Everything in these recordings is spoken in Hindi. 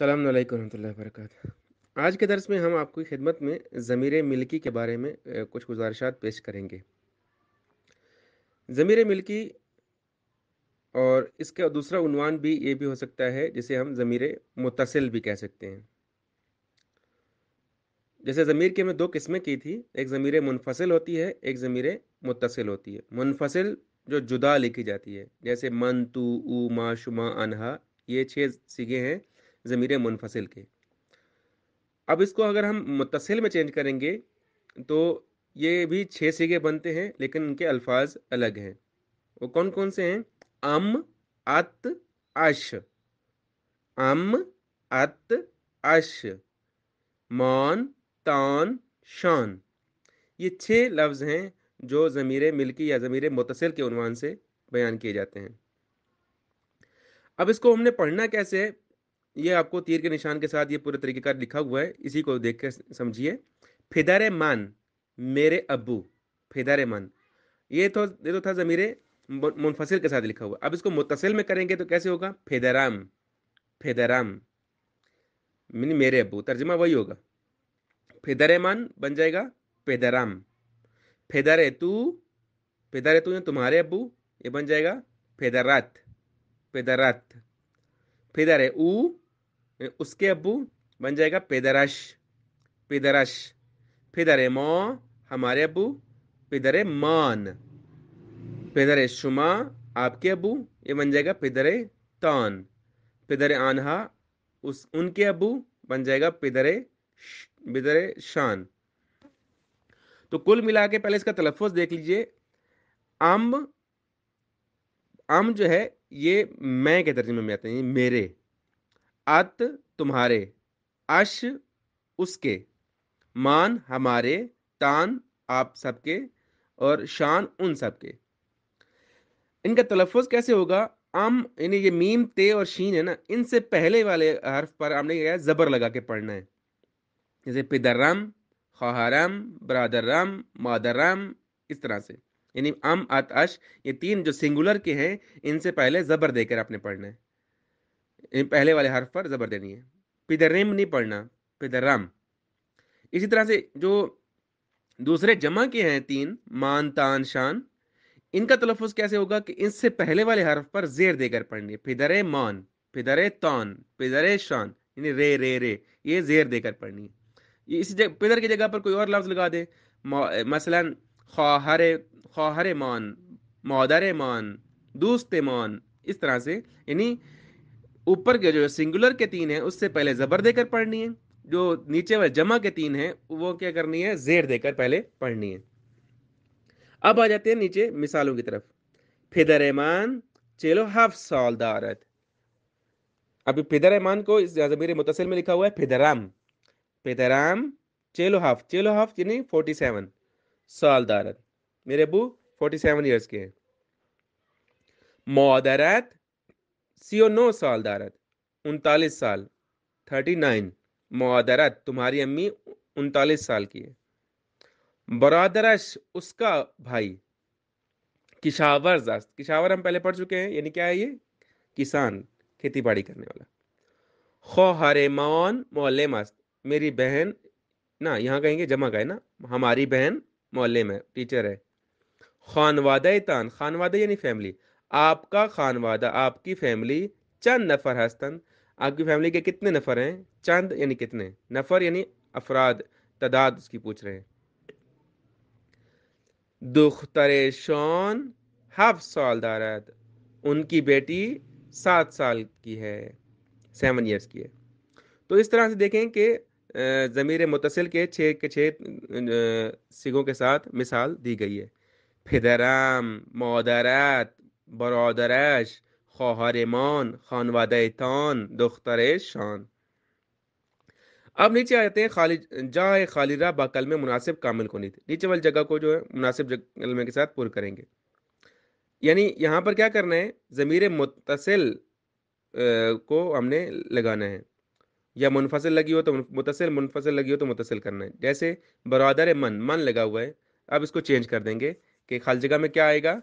अल्लाम वरहमल वर्क आज के दर्स में हम आपकी खिदमत में ज़मीर मिल्की के बारे में कुछ गुजारिशा पेश करेंगे ज़मीर मिल्की और इसका दूसरा उनवान भी ये भी हो सकता है जिसे हम ज़मीर मुतसिल भी कह सकते हैं जैसे ज़मीर की हमने दो किस्में की थी एक ज़मीर मुनफसिल होती है एक ज़मीर मुतसिल होती है मुनफसिल जो जुदा लिखी जाती है जैसे मन तू ऊ मा शुमा अनहा ये छः सीगे हैं ज़मीर मुनफसिल के अब इसको अगर हम मुतसिल में चेंज करेंगे तो ये भी छः सीगे बनते हैं लेकिन उनके अल्फाज अलग हैं वो कौन कौन से हैं अम अत अश अम अत अश मौन तान शान ये छः लफ्ज़ हैं जो ज़मीर मिल्की या ज़मीर मुतसिल के उनवान से बयान किए जाते हैं अब इसको हमने पढ़ना कैसे है ये आपको तीर के निशान के साथ ये पूरे तरीके का लिखा हुआ है इसी को देख कर समझिए फिदार मान मेरे अबू फिदार मान ये तो ये तो था ज़मीर मुनफसिल के साथ लिखा हुआ अब इसको मुतसिल में करेंगे तो कैसे होगा फेदाराम फेदाराम मीनी मेरे अबू तर्जमा वही होगा फेदर मान बन जाएगा फेदाराम फेदारे तू फेदारे तू तुम्हारे अबू ये बन जाएगा फेदारात फेदारात फेदारे ऊ उसके अबू बन जाएगा पेदरश पेदरश पेदर मौ हमारे अबू पेदर मान पेदर शुमा आपके अबू ये बन जाएगा पेदर तान पिदर आनहा उस उनके अबू बन जाएगा पिदर पिदर शान तो कुल मिला के पहले इसका तलफ़ देख लीजिए आम आम जो है ये मैं के तर्जमे में आते हैं मेरे अत तुम्हारे अश उसके मान हमारे तान आप सबके और शान उन सबके इनका तलफ़ कैसे होगा अम यानी ये मीम ते और शीन है ना इनसे पहले वाले हर्फ पर आपने क्या ज़बर लगा के पढ़ना है जैसे पिदर्रम खाहरम बरदर्रम मादर्रम इस तरह से यानी अम अत अश ये तीन जो सिंगुलर के हैं इनसे पहले ज़बर देकर आपने पढ़ना है यानी पहले वाले हर्फ पर ज़बर देनी है पिदरिम नहीं पढ़ना पिदरम इसी तरह से जो दूसरे जमा के हैं तीन मान तान शान इनका तलफ़ कैसे होगा कि इससे पहले वाले हर्फ पर जेर देकर पढ़नी है पिदर मान पिदरे तान पिदरे शान यानी रे रे रे ये जेर देकर पढ़नी है ये इसी जगह पिदर की जगह पर कोई और लफ्ज़ लगा दे मसलन खौहर खौहर मान मौदर मान दोस्त मान इस तरह से यानी ऊपर के जो सिंगुलर के तीन है उससे पहले जबर देकर पढ़नी है जो नीचे वाले जमा के तीन है वो क्या करनी है जेर देकर पहले पढ़नी है अब आ जाते हैं नीचे मिसालों की तरफ फिदर एमान चेलो हाफ साल दारत अभी फिदर एमान को इस जमीर मुतसिल में लिखा हुआ है फिदराम फिदराम चेलो हाफ चेलो हाफ यानी फोर्टी सेवन साल दारत मेरे अबू फोर्टी सेवन ईयर्स के हैं मोदरत सियो नौ साल दारत उनतालीस साल थर्टी नाइन मदरत तुम्हारी अम्मी उनतालीस साल की है बरादरश उसका भाई किशावर जास्त किशावर हम पहले पढ़ चुके हैं यानी क्या है ये किसान खेती बाड़ी करने वाला खो हरे मौन मोहल्ले मस्त मेरी बहन ना यहाँ कहेंगे जमा का है ना हमारी बहन मोहल्ले में टीचर है खान वादा तान खान वादा यानी फैमिली आपका खानवादा आपकी फैमिली चंद नफर हस्तन आपकी फैमिली के कितने नफर हैं चंद यानी कितने नफर यानी अफराद तादाद उसकी पूछ रहे हैं दुख्तर शौन हाफ साल दारत उनकी बेटी सात साल की है सेवन ईयर्स की है तो इस तरह से देखें कि ज़मीर मुतसिल के छः के छः सिगों के साथ मिसाल दी गई है फिदराम मोदरात برادرش خواهرمان خانوادهتان دخترشان अब नीचे आ जाते हैं खाली जाए खाली रा बकल में मुनासिब कामिल को नीति नीचे वाली जगह को जो है मुनासिब कलमे के साथ पुर करेंगे यानी यहाँ पर क्या करना है ज़मीर मुतसिल को हमने लगाना है या मुनफसिल लगी हो तो मुतसिल मुनफसिल लगी हो तो मुतसिल करना है जैसे बरदर मन मन लगा हुआ है अब इसको चेंज कर देंगे कि खाली जगह में क्या आएगा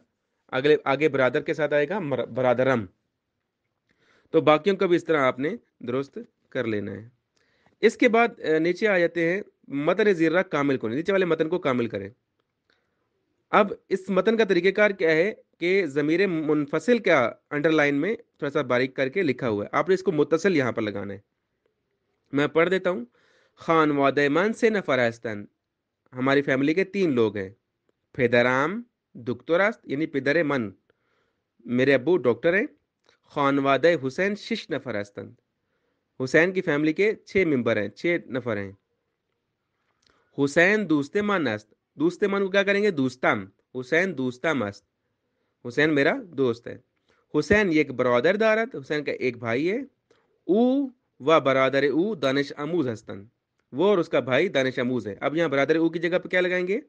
अगले आगे ब्रादर के साथ आएगा ब्रादरम तो बाकियों को भी इस तरह आपने दुरुस्त कर लेना है इसके बाद नीचे आ जाते हैं मतन जीरा कामिल को नीचे वाले मतन को कामिल करें अब इस मतन का तरीक़ेकार क्या है कि ज़मीर मुनफसिल का अंडरलाइन में थोड़ा सा बारीक करके लिखा हुआ है आपने इसको मुतसल यहां पर लगाना है मैं पढ़ देता हूं खान वादैमान से न फरास्तन हमारी फैमिली के तीन लोग हैं फेदाराम दुक्तोरास्त यानी पिदर मन मेरे अबू डॉक्टर हैं खानवाद हुसैन शिश नफर हस्तन हुसैन की फैमिली के छः मेंबर हैं छः नफर हैं हुसैन दोस्त मन अस्त दोस्त मन को क्या करेंगे दूस्ताम हुसैन दूस्ताम अस्त हुसैन मेरा दोस्त है हुसैन एक बरदर दारत हुसैन का एक भाई है ऊ व बरदर ऊ दानिश आमूज हस्तन वो और उसका भाई दानिश आमूज है अब यहाँ बरदर ऊ की जगह पर क्या लगाएंगे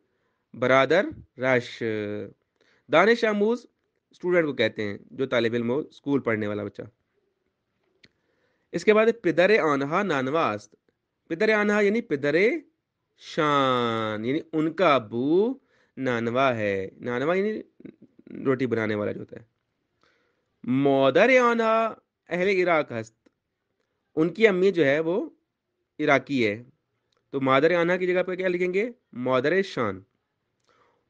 बरदर रश दानिश आमूज स्टूडेंट को कहते हैं जो तालब इम हो स्कूल पढ़ने वाला बच्चा इसके बाद पिदर आनहा नानवास्त पिदर आनहा यानी पिदर शान यानी उनका अबू नानवा है नानवा यानी रोटी बनाने वाला जो होता है मोदर आनहा अहल इराक हस्त उनकी अम्मी जो है वो इराकी है तो मादर आना की जगह पर क्या लिखेंगे मोदर शान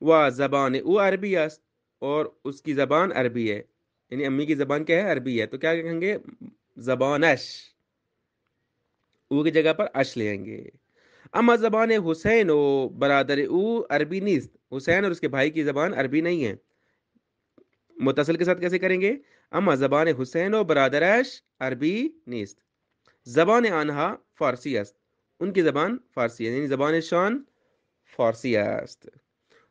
व ज़बान वो अरबी अस्त और उसकी ज़बान अरबी है यानी अम्मी की ज़बान क्या है अरबी है तो क्या कहेंगे ज़बानश ऊ की जगह पर अश लेंगे अम्मा ज़बान हुसैन ओ बरदर ओ अरबी नस्त हुसैन और उसके भाई की ज़बान अरबी नहीं है मुतसल के साथ कैसे करेंगे अमा ज़बान हुसैन और बरदरश अरबी नस्त ज़बान आनहा फ़ारसी अस्त उनकी ज़बान फ़ारसी है यानी ज़बान शान फ़ारसी अस्त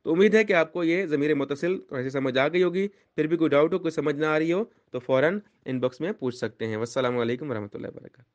तो उम्मीद है कि आपको ये ज़मीर मुतसिल थोड़ी सी समझ आ गई होगी फिर भी कोई डाउट हो कोई समझ ना आ रही हो तो फ़ौरन इनबॉक्स में पूछ सकते हैं वालकम वरहमल वर्का